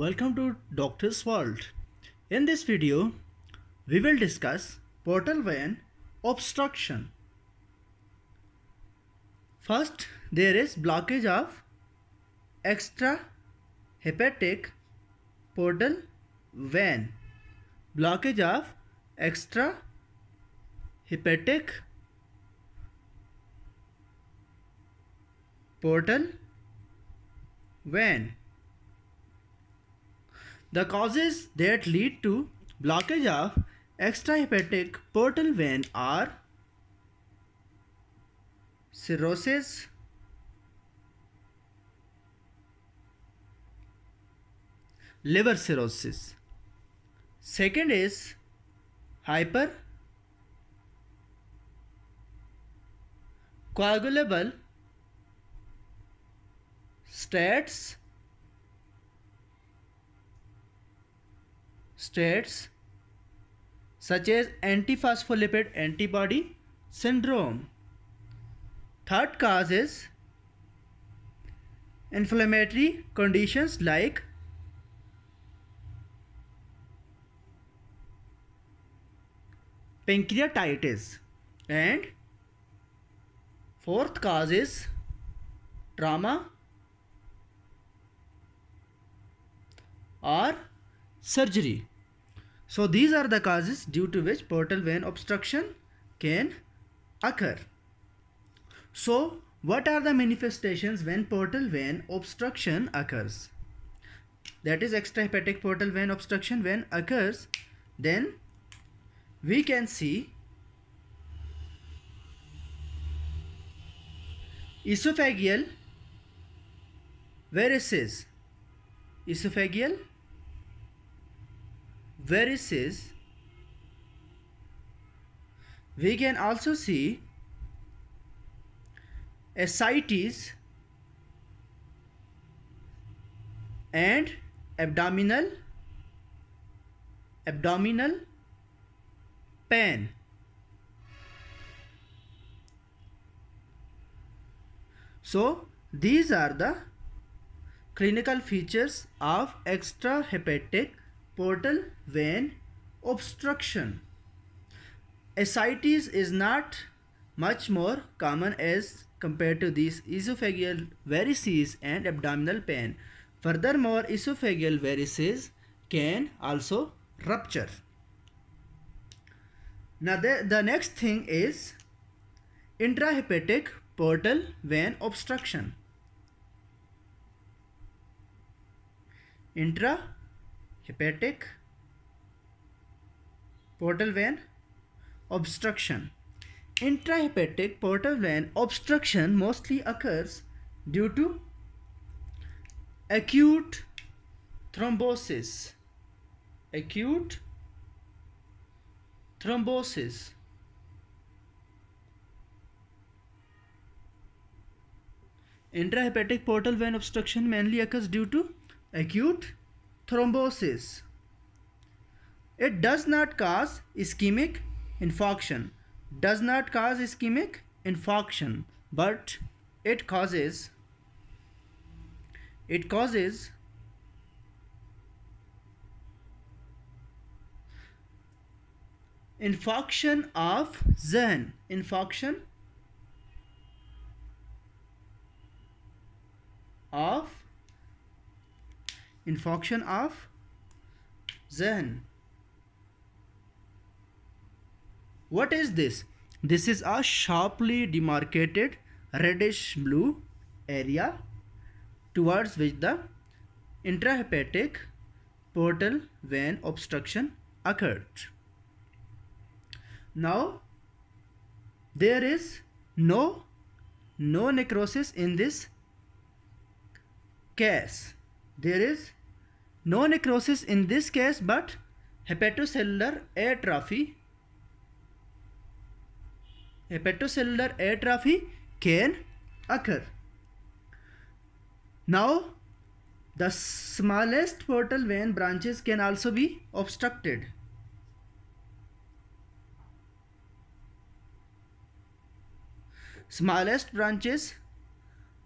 Welcome to Doctor's World. In this video, we will discuss portal vein obstruction. First, there is blockage of extrahepatic portal vein. Blockage of extrahepatic portal vein the causes that lead to blockage of extrahepatic portal vein are cirrhosis, liver cirrhosis. Second is hyper coagulable states states such as antiphospholipid antibody syndrome. Third cause is inflammatory conditions like pancreatitis and fourth cause is trauma or surgery so these are the causes due to which portal vein obstruction can occur. So what are the manifestations when portal vein obstruction occurs? That is extrahepatic portal vein obstruction when occurs then we can see esophageal varices esophageal varices we can also see ascites and abdominal abdominal pain so these are the clinical features of extrahepatic portal vein obstruction. Ascites is not much more common as compared to these esophageal varices and abdominal pain. Furthermore, esophageal varices can also rupture. Now the, the next thing is intrahepatic portal vein obstruction. Intra hepatic portal vein obstruction intrahepatic portal vein obstruction mostly occurs due to acute thrombosis acute thrombosis intrahepatic portal vein obstruction mainly occurs due to acute thrombosis. It does not cause ischemic infarction. Does not cause ischemic infarction, but it causes it causes infarction of Zen. Infarction of in function of Zehn. What is this? This is a sharply demarcated reddish blue area towards which the intrahepatic portal vein obstruction occurred. Now there is no no necrosis in this case. There is no necrosis in this case but hepatocellular atrophy. Hepatocellular atrophy can occur. Now the smallest portal vein branches can also be obstructed. Smallest branches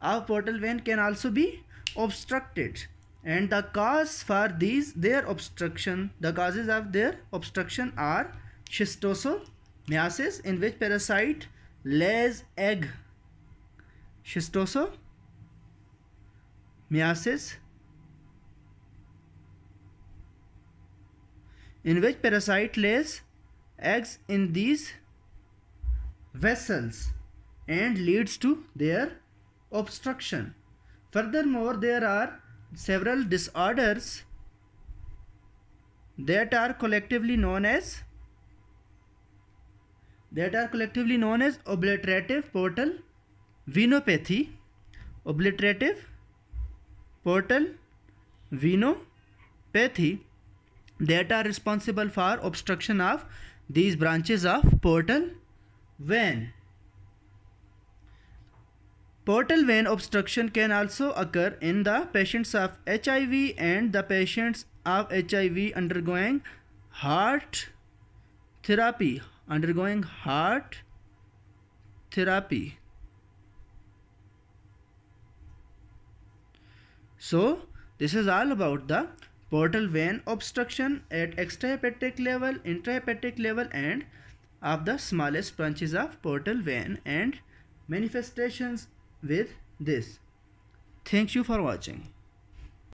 of portal vein can also be obstructed and the cause for these their obstruction the causes of their obstruction are schistosomiasis in which parasite lays egg schistosomiasis in which parasite lays eggs in these vessels and leads to their obstruction furthermore there are several disorders that are collectively known as that are collectively known as obliterative portal venopathy obliterative portal venopathy that are responsible for obstruction of these branches of portal vein Portal vein obstruction can also occur in the patients of HIV and the patients of HIV undergoing heart therapy, undergoing heart therapy. So, this is all about the portal vein obstruction at extrahepatic level, intrahepatic level and of the smallest branches of portal vein and manifestations with this thank you for watching